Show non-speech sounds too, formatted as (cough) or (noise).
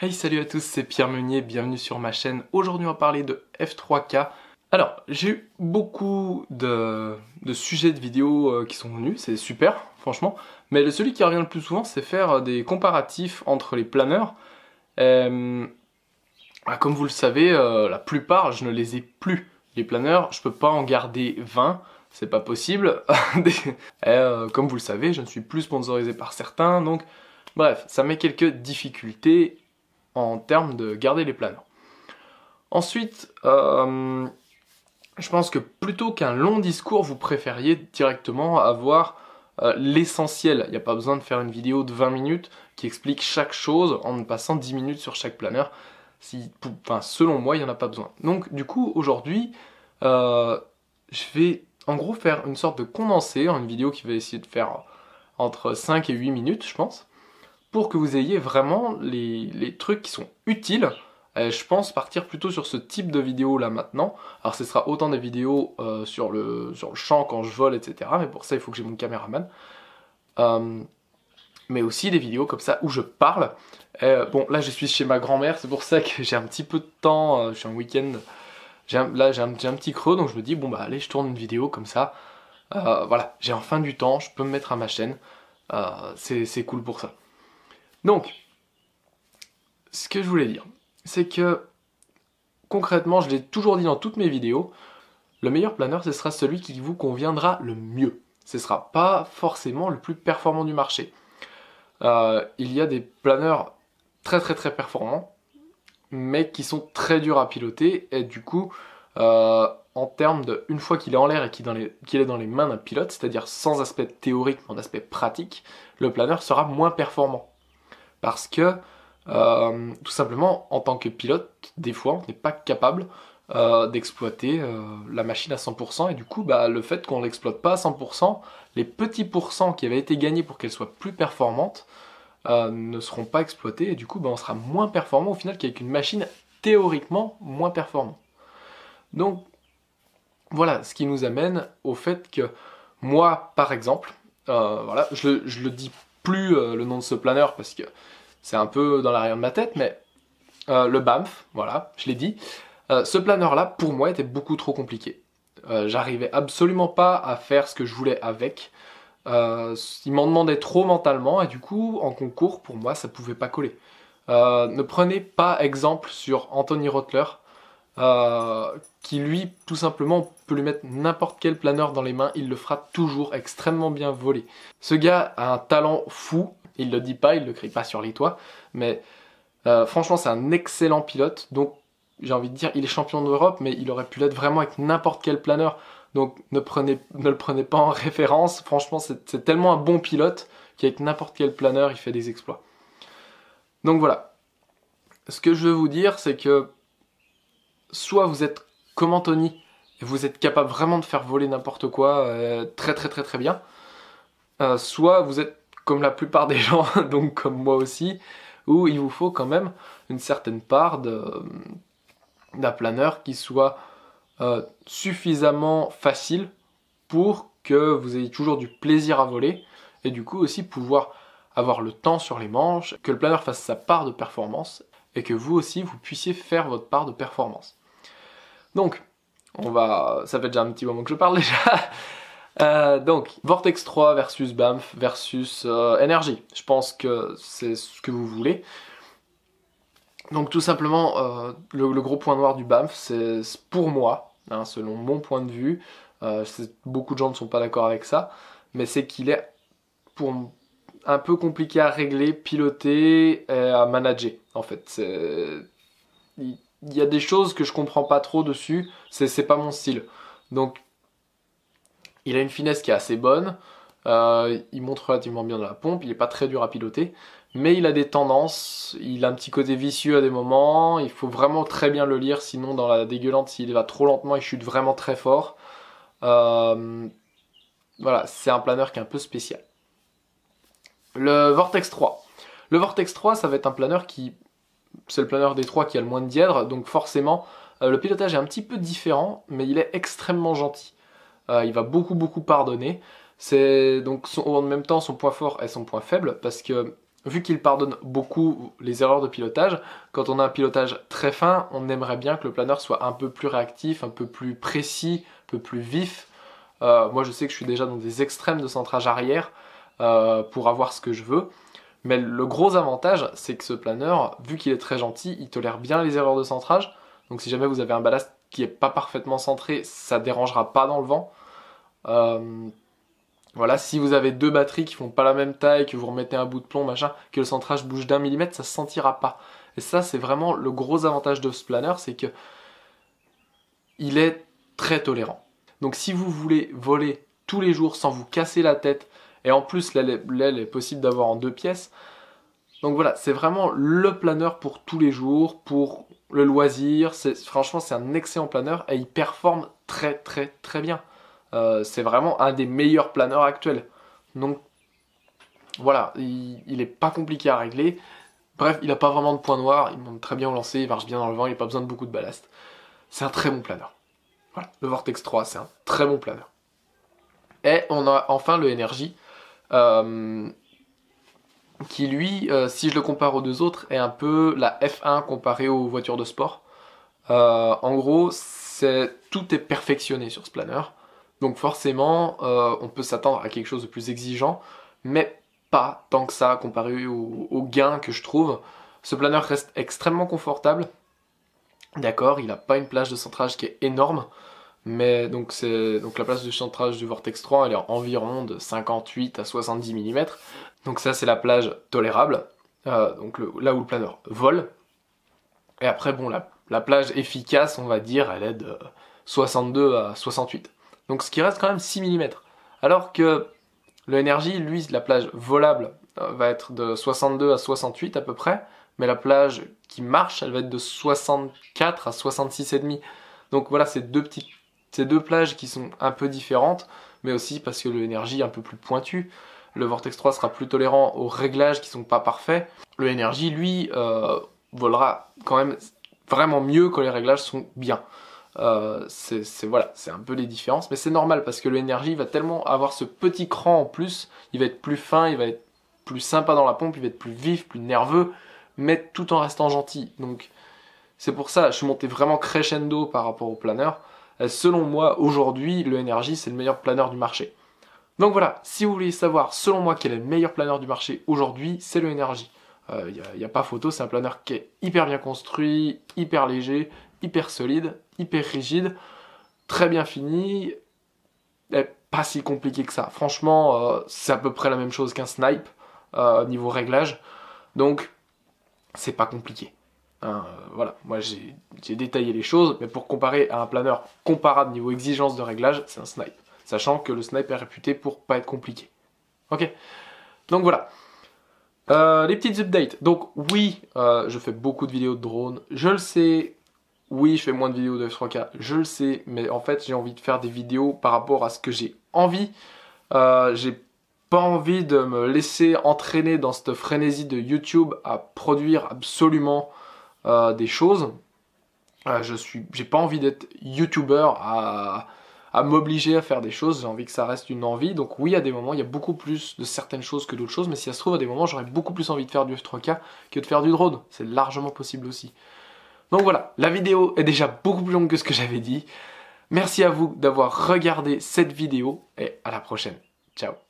Hey salut à tous, c'est Pierre Meunier, bienvenue sur ma chaîne. Aujourd'hui on va parler de F3K. Alors, j'ai eu beaucoup de, sujets de vidéos euh, qui sont venus, c'est super, franchement. Mais celui qui revient le plus souvent, c'est faire euh, des comparatifs entre les planeurs. Euh, bah, comme vous le savez, la plupart, je ne les ai plus. Les planeurs, je peux pas en garder 20, c'est pas possible. (laughs) Eh, comme vous le savez, je ne suis plus sponsorisé par certains, donc... Bref, ça met quelques difficultés en termes de garder les planeurs. Ensuite, euh, je pense que plutôt qu'un long discours, vous préfériez directement avoir euh, l'essentiel. Il n'y a pas besoin de faire une vidéo de 20 minutes qui explique chaque chose en passant 10 minutes sur chaque planeur. Si, selon moi, il n'y en a pas besoin. Donc, du coup, aujourd'hui, euh, je vais en gros faire une sorte de condensé en une vidéo qui va essayer de faire entre 5 et 8 minutes, je pense pour que vous ayez vraiment les, trucs qui sont utiles. je pense partir plutôt sur ce type de vidéo là maintenant. Alors ce sera autant des vidéos euh, sur, le, sur le champ quand je vole, etc. Mais pour ça il faut que j'ai mon caméraman. Euh, mais aussi des vidéos comme ça où je parle. Euh, bon là je suis chez ma grand-mère, c'est pour ça que (laughs) j'ai un petit peu de temps, je suis un week-end. Là j'ai un, un, petit creux donc je me dis bon bah allez je tourne une vidéo comme ça. voilà, j'ai enfin du temps, je peux me mettre à ma chaîne. c'est cool pour ça. Donc, ce que je voulais dire, c'est que concrètement, je l'ai toujours dit dans toutes mes vidéos, le meilleur planeur, ce sera celui qui vous conviendra le mieux. Ce ne sera pas forcément le plus performant du marché. Euh, il y a des planeurs très très très performants, mais qui sont très durs à piloter, et du coup, euh, en termes de, une fois qu'il est en l'air et qu'il est, est dans les mains d'un pilote, c'est-à-dire sans aspect théorique, mais en aspect pratique, le planeur sera moins performant parce que euh, tout simplement, en tant que pilote, des fois, on n'est pas capable euh, d'exploiter euh, la machine à 100%, et du coup, bah, le fait qu'on ne l'exploite pas à 100%, les petits pourcents qui avaient été gagnés pour qu'elle soit plus performante ne seront pas exploités, et du coup, bah, on sera moins performant au final qu'avec une machine théoriquement moins performante. Donc, voilà ce qui nous amène au fait que moi, par exemple, voilà, je, je le dis plus euh, le nom de ce planeur parce que c'est un peu dans l'arrière de ma tête, mais euh, le BAMF, voilà, je l'ai dit. Euh, ce planeur-là, pour moi, était beaucoup trop compliqué. J'arrivais absolument pas à faire ce que je voulais avec. il m'en demandait trop mentalement et du coup en concours pour moi ça pouvait pas coller. ne prenez pas exemple sur Anthony Rotler euh, qui lui, tout simplement, peut lui mettre n'importe quel planeur dans les mains, il le fera toujours extrêmement bien voler. Ce gars a un talent fou, il le dit pas, il le crie pas sur les toits, mais euh, franchement, c'est un excellent pilote, donc j'ai envie de dire, il est champion d'Europe, mais il aurait pu l'être vraiment avec n'importe quel planeur. Donc ne, prenez, ne le prenez pas en référence. Franchement, c'est tellement un bon pilote qu'avec n'importe quel planeur, il fait des exploits. Donc voilà. Ce que je veux vous dire, c'est que soit vous êtes comme Anthony et vous êtes capable vraiment de faire voler n'importe quoi euh, très très très très bien, euh, soit vous êtes comme la plupart des (laughs) gens, donc comme moi aussi, où il vous faut quand même une certaine part euh, d'un planeur qui soit suffisamment facile pour que vous ayez toujours du plaisir à voler et du coup aussi pouvoir avoir le temps sur les manches, que le planeur fasse sa part de performance et que vous aussi vous puissiez faire votre part de performance. Donc, on va... Ça fait déjà un petit moment que je parle déjà. (laughs) Euh, donc, Vortex 3 versus BAMF versus énergie. Euh, je pense que c'est ce que vous voulez. Donc tout simplement, euh, le, gros point noir du BAMF, c'est pour moi, hein, selon mon point de vue, beaucoup de gens ne sont pas d'accord avec ça, mais c'est qu'il est pour un peu compliqué à régler, piloter et à manager. En fait, c'est il y a des choses que je comprends pas trop dessus, c'est pas mon style. Donc il a une finesse qui est assez bonne, euh, il monte relativement bien dans la pompe, il est pas très dur à piloter, mais il a des tendances, il a un petit côté vicieux à des moments, il faut vraiment très bien le lire, sinon dans la dégueulante, s'il va trop lentement, il chute vraiment très fort. Euh, voilà, c'est un planeur qui est un peu spécial. Le Vortex 3. Le Vortex 3, ça va être un planeur qui c'est le planeur des trois qui a le moins de dièdre, donc forcément, euh, le pilotage est un petit peu différent, mais il est extrêmement gentil. Euh, il va beaucoup, beaucoup pardonner. C'est donc en même temps son point fort et son point faible, parce que vu qu'il pardonne beaucoup les erreurs de pilotage, quand on a un pilotage très fin, on aimerait bien que le planeur soit un peu plus réactif, un peu plus précis, un peu plus vif. Euh, moi, je sais que je suis déjà dans des extrêmes de centrage arrière pour avoir ce que je veux. Mais le gros avantage, c'est que ce planeur, vu qu'il est très gentil, il tolère bien les erreurs de centrage. Donc si jamais vous avez un ballast qui n'est pas parfaitement centré, ça dérangera pas dans le vent. Euh, voilà, si vous avez deux batteries qui font pas la même taille, que vous remettez un bout de plomb, machin, que le centrage bouge d'un millimètre, ça se sentira pas. Et ça, c'est vraiment le gros avantage de ce planeur, c'est que il est très tolérant. Donc si vous voulez voler tous les jours sans vous casser la tête, et en plus, l'aile est possible d'avoir en deux pièces. Donc voilà, c'est vraiment le planeur pour tous les jours, pour le loisir. Franchement, c'est un excellent planeur et il performe très très très bien. Euh, c'est vraiment un des meilleurs planeurs actuels. Donc voilà, il n'est pas compliqué à régler. Bref, il n'a pas vraiment de points noirs. il monte très bien au lancer, il marche bien dans le vent, il n'a pas besoin de beaucoup de ballast. C'est un très bon planeur. Voilà, le Vortex 3, c'est un très bon planeur. Et on a enfin le Energy, euh, qui lui, euh, si je le compare aux deux autres, est un peu la F1 comparée aux voitures de sport. Euh, en gros, tout est perfectionné sur ce planeur. Donc forcément, on peut s'attendre à quelque chose de plus exigeant, mais pas tant que ça comparé aux au gain que je trouve. Ce planeur reste extrêmement confortable. D'accord, il n'a pas une plage de centrage qui est énorme, mais donc, donc la place de centrage du Vortex 3, elle est environ de 58 à 70 mm. Donc ça, c'est la plage tolérable, euh, donc là où le planeur vole. Et après, bon, la, plage efficace, on va dire, elle est de 62 à 68. Donc ce qui reste quand même 6 mm. Alors que l'énergie lui, la plage volable, euh, va être de 62 à 68 à peu près. Mais la plage qui marche, elle va être de 64 à 66,5. Donc voilà, ces deux petites ces deux plages qui sont un peu différentes, mais aussi parce que l'énergie est un peu plus pointu Le Vortex 3 sera plus tolérant aux réglages qui sont pas parfaits. Le NRJ lui, euh, volera quand même vraiment mieux quand les réglages sont bien. Euh, c'est voilà, un peu les différences, mais c'est normal parce que le NRJ va tellement avoir ce petit cran en plus, il va être plus fin, il va être plus sympa dans la pompe, il va être plus vif, plus nerveux, mais tout en restant gentil. Donc c'est pour ça, je suis monté vraiment crescendo par rapport au planeur selon moi, aujourd'hui, le NRJ, c'est le meilleur planeur du marché. Donc voilà, si vous voulez savoir, selon moi, quel est le meilleur planeur du marché aujourd'hui, c'est le NRJ. Il euh, n'y a, pas photo, c'est un planeur qui est hyper bien construit, hyper léger, hyper solide, hyper rigide, très bien fini, et pas si compliqué que ça. Franchement, euh, c'est à peu près la même chose qu'un snipe euh, niveau réglage, donc c'est pas compliqué. Hein, euh, voilà, moi j'ai détaillé les choses, mais pour comparer à un planeur comparable niveau exigence de réglage, c'est un snipe. Sachant que le snipe est réputé pour pas être compliqué. Ok Donc voilà. Euh, les petites updates. Donc oui, euh, je fais beaucoup de vidéos de drones, je le sais. Oui, je fais moins de vidéos de F3K, je le sais, mais en fait j'ai envie de faire des vidéos par rapport à ce que j'ai envie. j'ai pas envie de me laisser entraîner dans cette frénésie de YouTube à produire absolument euh, des choses. Euh, je suis, j'ai pas envie d'être YouTuber à, à m'obliger à faire des choses. J'ai envie que ça reste une envie. Donc oui, à des moments, il y a beaucoup plus de certaines choses que d'autres choses. Mais si ça se trouve, à des moments, j'aurais beaucoup plus envie de faire du F3K que de faire du drone. C'est largement possible aussi. Donc voilà, la vidéo est déjà beaucoup plus longue que ce que j'avais dit. Merci à vous d'avoir regardé cette vidéo et à la prochaine. Ciao